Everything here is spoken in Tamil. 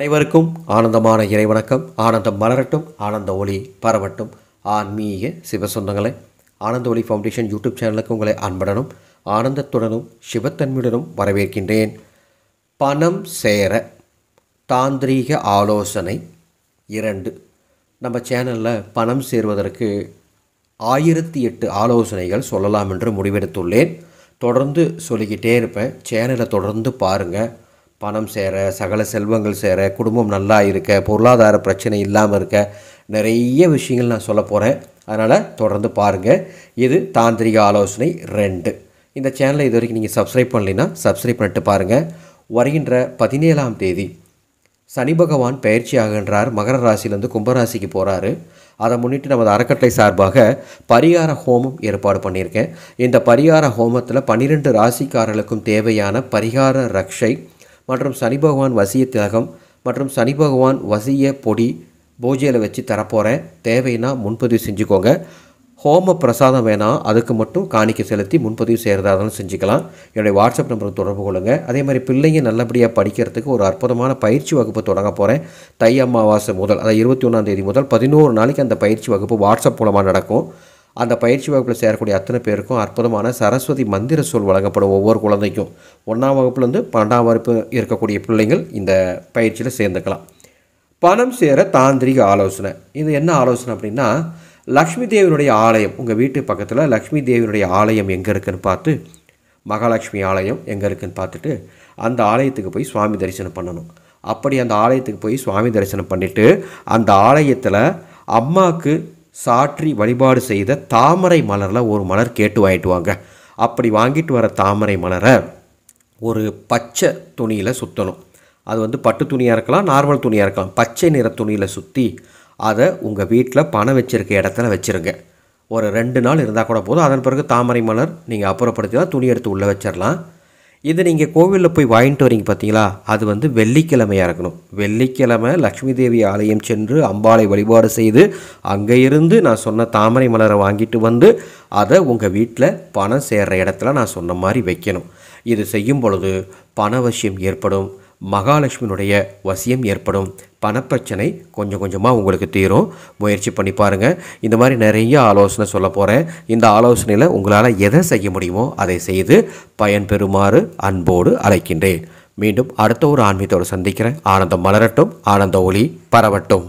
அனைவருக்கும் ஆனந்தமான இறைவணக்கம் ஆனந்தம் மலரட்டும் ஆனந்த ஒளி பரவட்டும் ஆன்மீக சிவ சொந்தங்களை ஆனந்த ஒளி ஃபவுண்டேஷன் யூடியூப் சேனலுக்கு உங்களை அன்புடனும் ஆனந்தத்துடனும் சிவத்தன்மையுடனும் வரவேற்கின்றேன் பணம் சேர தாந்திரீக ஆலோசனை இரண்டு நம்ம சேனலில் பணம் சேர்வதற்கு ஆயிரத்தி எட்டு ஆலோசனைகள் சொல்லலாம் என்று முடிவெடுத்துள்ளேன் தொடர்ந்து சொல்லிக்கிட்டே இருப்பேன் சேனலை தொடர்ந்து பாருங்கள் பணம் சேர சகல செல்வங்கள் சேர குடும்பம் நல்லா இருக்க பொருளாதார பிரச்சனை இல்லாமல் இருக்க நிறைய விஷயங்கள் நான் சொல்ல போகிறேன் அதனால் தொடர்ந்து பாருங்கள் இது தாந்திரிக ஆலோசனை ரெண்டு இந்த சேனலை இது வரைக்கும் நீங்கள் சப்ஸ்கிரைப் பண்ணலைன்னா சப்ஸ்கிரைப் பண்ணிட்டு பாருங்கள் வருகின்ற பதினேழாம் தேதி சனி பகவான் பயிற்சி ஆகின்றார் மகர ராசியிலேருந்து கும்பராசிக்கு போகிறாரு அதை முன்னிட்டு நமது அறக்கட்டளை சார்பாக பரிகார ஹோமம் ஏற்பாடு பண்ணியிருக்கேன் இந்த பரிகார ஹோமத்தில் பன்னிரெண்டு ராசிக்காரர்களுக்கும் தேவையான பரிகார ரக்ஷை மற்றும் சனி பகவான் வசிய திலகம் மற்றும் சனி பகவான் வசிய பொடி பூஜையில் வச்சு தரப்போகிறேன் தேவைன்னா முன்பதிவு செஞ்சுக்கோங்க ஹோம பிரசாதம் வேணாம் அதுக்கு மட்டும் காணிக்க செலுத்தி முன்பதிவு இருந்தாலும் செஞ்சுக்கலாம் என்னுடைய வாட்ஸ்அப் நம்பரை தொடர்பு கொள்ளுங்கள் அதே மாதிரி பிள்ளைங்க நல்லபடியாக படிக்கிறதுக்கு ஒரு அற்புதமான பயிற்சி வகுப்பு தொடங்க போகிறேன் தை அமாவாசை முதல் அதாவது இருபத்தி ஒன்றாம் தேதி முதல் பதினோரு நாளைக்கு அந்த பயிற்சி வகுப்பு வாட்ஸ்அப் மூலமாக நடக்கும் அந்த பயிற்சி வகுப்பில் சேரக்கூடிய அத்தனை பேருக்கும் அற்புதமான சரஸ்வதி மந்திர சொல் வழங்கப்படும் ஒவ்வொரு குழந்தைக்கும் ஒன்றாம் வகுப்புலேருந்து பன்னெண்டாம் வகுப்பு இருக்கக்கூடிய பிள்ளைங்கள் இந்த பயிற்சியில் சேர்ந்துக்கலாம் பணம் சேர தாந்திரிக ஆலோசனை இது என்ன ஆலோசனை அப்படின்னா லக்ஷ்மி தேவியினுடைய ஆலயம் உங்கள் வீட்டு பக்கத்தில் லக்ஷ்மி தேவியினுடைய ஆலயம் எங்கே இருக்குதுன்னு பார்த்து மகாலட்சுமி ஆலயம் எங்கே இருக்குதுன்னு பார்த்துட்டு அந்த ஆலயத்துக்கு போய் சுவாமி தரிசனம் பண்ணணும் அப்படி அந்த ஆலயத்துக்கு போய் சுவாமி தரிசனம் பண்ணிவிட்டு அந்த ஆலயத்தில் அம்மாவுக்கு சாற்றி வழிபாடு செய்த தாமரை மலரில் ஒரு மலர் கேட்டு வாங்கிட்டு வாங்க அப்படி வாங்கிட்டு வர தாமரை மலரை ஒரு பச்சை துணியில் சுற்றணும் அது வந்து பட்டு துணியாக இருக்கலாம் நார்மல் துணியாக இருக்கலாம் பச்சை நிற துணியில் சுற்றி அதை உங்கள் வீட்டில் பணம் வச்சுருக்க இடத்துல வச்சுருங்க ஒரு ரெண்டு நாள் இருந்தால் கூட போதும் அதன் பிறகு தாமரை மலர் நீங்கள் அப்புறப்படுத்தி தான் துணி எடுத்து உள்ளே வச்சிடலாம் இது நீங்கள் கோவிலில் போய் வாங்கிட்டு வரீங்க பார்த்தீங்களா அது வந்து வெள்ளிக்கிழமையாக இருக்கணும் வெள்ளிக்கிழமை லக்ஷ்மி தேவி ஆலயம் சென்று அம்பாளை வழிபாடு செய்து அங்கே இருந்து நான் சொன்ன தாமரை மலரை வாங்கிட்டு வந்து அதை உங்கள் வீட்டில் பணம் சேர்கிற இடத்துல நான் சொன்ன மாதிரி வைக்கணும் இது செய்யும் பொழுது பண பணவசியம் ஏற்படும் மகாலட்சுமியினுடைய வசியம் ஏற்படும் பணப்பிரச்சனை கொஞ்சம் கொஞ்சமாக உங்களுக்கு தீரும் முயற்சி பண்ணி பாருங்கள் இந்த மாதிரி நிறைய ஆலோசனை சொல்ல போகிறேன் இந்த ஆலோசனையில் உங்களால் எதை செய்ய முடியுமோ அதை செய்து பயன்பெறுமாறு அன்போடு அழைக்கின்றேன் மீண்டும் அடுத்த ஒரு ஆன்மீகத்தோடு சந்திக்கிறேன் ஆனந்தம் மலரட்டும் ஆனந்த ஒளி பரவட்டும்